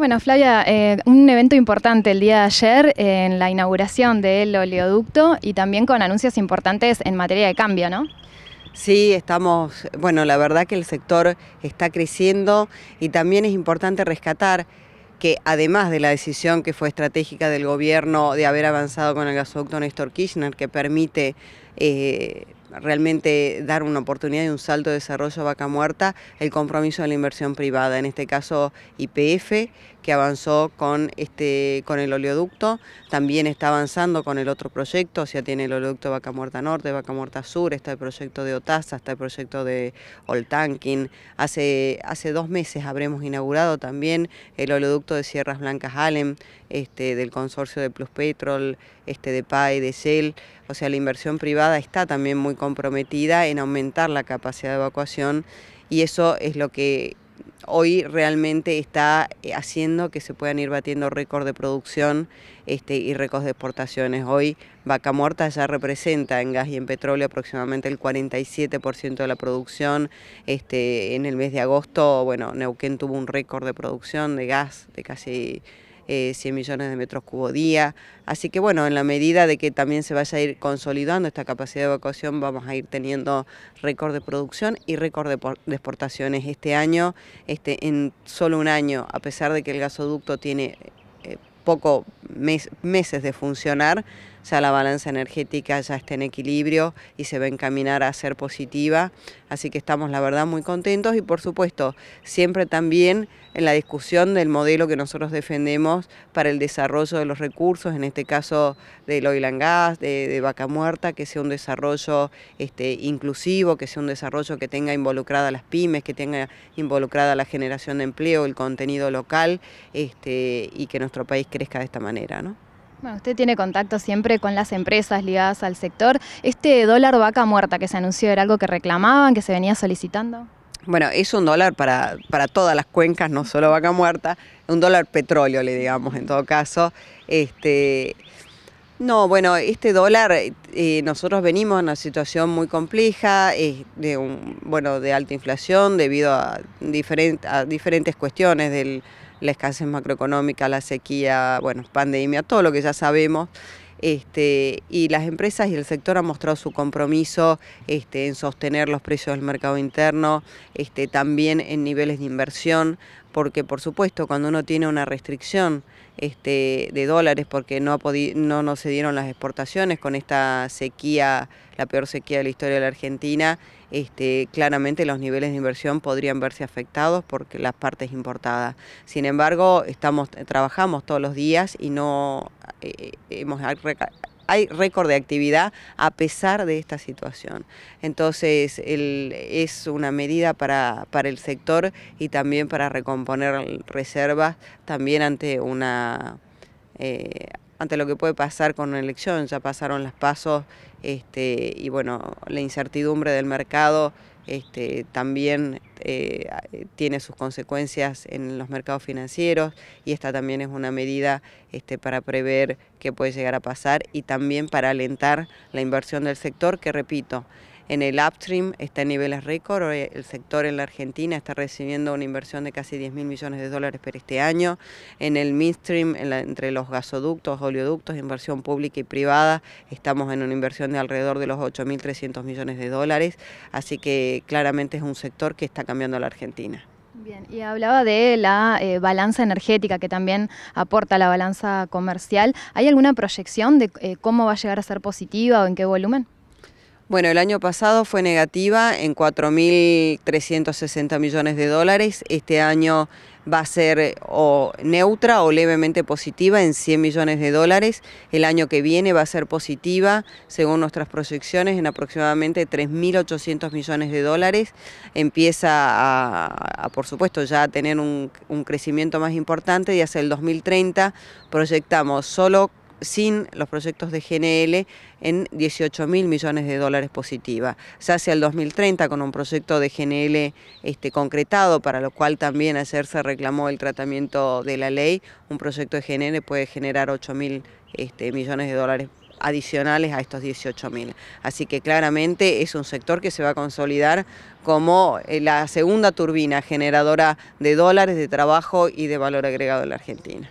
Bueno, Flavia, eh, un evento importante el día de ayer eh, en la inauguración del oleoducto y también con anuncios importantes en materia de cambio, ¿no? Sí, estamos, bueno, la verdad que el sector está creciendo y también es importante rescatar que además de la decisión que fue estratégica del gobierno de haber avanzado con el gasoducto Néstor Kirchner, que permite eh, realmente dar una oportunidad y un salto de desarrollo a vaca muerta, el compromiso de la inversión privada, en este caso IPF, que avanzó con, este, con el oleoducto, también está avanzando con el otro proyecto, o sea, tiene el oleoducto Vaca Muerta Norte, Vaca Muerta Sur, está el proyecto de Otaza, está el proyecto de Oltankin, hace, hace dos meses habremos inaugurado también el oleoducto de Sierras Blancas Alem, este, del consorcio de Plus Petrol, este, de PAE, de Shell, o sea, la inversión privada está también muy comprometida en aumentar la capacidad de evacuación y eso es lo que hoy realmente está eh, haciendo que se puedan ir batiendo récord de producción este, y récords de exportaciones. Hoy Vaca Muerta ya representa en gas y en petróleo aproximadamente el 47% de la producción. Este, en el mes de agosto, bueno, Neuquén tuvo un récord de producción de gas de casi 100 eh, millones de metros cubos día. Así que bueno, en la medida de que también se vaya a ir consolidando esta capacidad de evacuación, vamos a ir teniendo récord de producción y récord de, exportaciones este año, este, en solo un año, a pesar de que el gasoducto tiene eh, poco meses de funcionar, ya la balanza energética ya está en equilibrio y se va a encaminar a ser positiva. Así que estamos, la verdad, muy contentos y, por supuesto, siempre también en la discusión del modelo que nosotros defendemos para el desarrollo de los recursos, en este caso del oil and gas, de, vaca muerta, que sea un desarrollo este, inclusivo, que sea un desarrollo que tenga involucrada las pymes, que tenga involucrada la generación de empleo, el contenido local este, y que nuestro país crezca de esta manera. Bueno, usted tiene contacto siempre con las empresas ligadas al sector. ¿Este dólar vaca muerta que se anunció era algo que reclamaban, que se venía solicitando? Bueno, es un dólar para, para todas las cuencas, no solo vaca muerta, un dólar petróleo, le digamos en todo caso. Este, no, bueno, este dólar, eh, nosotros venimos en una situación muy compleja, de un, bueno, de alta inflación debido a, a diferentes cuestiones del la escasez macroeconómica, la sequía, bueno, pandemia, todo lo que ya sabemos. Este, y las empresas y el sector han mostrado su compromiso este, en sostener los precios del mercado interno, este, también en niveles de inversión porque por supuesto cuando uno tiene una restricción este, de dólares porque no, no, no se dieron las exportaciones con esta sequía, la peor sequía de la historia de la Argentina, este, claramente los niveles de inversión podrían verse afectados porque las partes importadas. Sin embargo, estamos, trabajamos todos los días y no eh, eh, hemos hay récord de actividad a pesar de esta situación. Entonces es una medida para, el sector y también para recomponer reservas también ante una... Eh, ante lo que puede pasar con una elección, ya pasaron las pasos este, y bueno, la incertidumbre del mercado este, también eh, tiene sus consecuencias en los mercados financieros y esta también es una medida este, para prever qué puede llegar a pasar y también para alentar la inversión del sector, que repito, en el upstream está en niveles récord, eh, el sector en la Argentina está recibiendo una inversión de casi 10 mil millones de dólares para este año. En el midstream, entre los gasoductos, oleoductos, inversión pública y privada, estamos en una inversión de alrededor de los 8.300 millones de dólares, así que claramente es un sector que está cambiando a la Argentina. Bien, y hablaba de la eh, balanza energética que también aporta la balanza comercial. ¿Hay alguna proyección de eh, cómo va a llegar a ser positiva o en qué volumen? Bueno, el año pasado fue negativa en 4.360 millones de dólares. Este año va a ser eh, o neutra o levemente positiva en 100 millones de dólares. El año que viene va a ser positiva, según nuestras proyecciones, en aproximadamente 3.800 millones de dólares. Empieza a, por supuesto, ya a tener un, un crecimiento más importante y hacia el 2030 proyectamos solo sin los proyectos de GNL en 18 mil millones de dólares positiva. Se hacia el 2030 con un proyecto de GNL este, concretado, para lo cual también ayer se reclamó el tratamiento de la ley, un proyecto de GNL puede generar 8 mil este, millones de dólares adicionales a estos 18.000. Así que claramente es un sector que se va a consolidar como eh, la segunda turbina generadora de dólares, de trabajo y de valor agregado en la Argentina.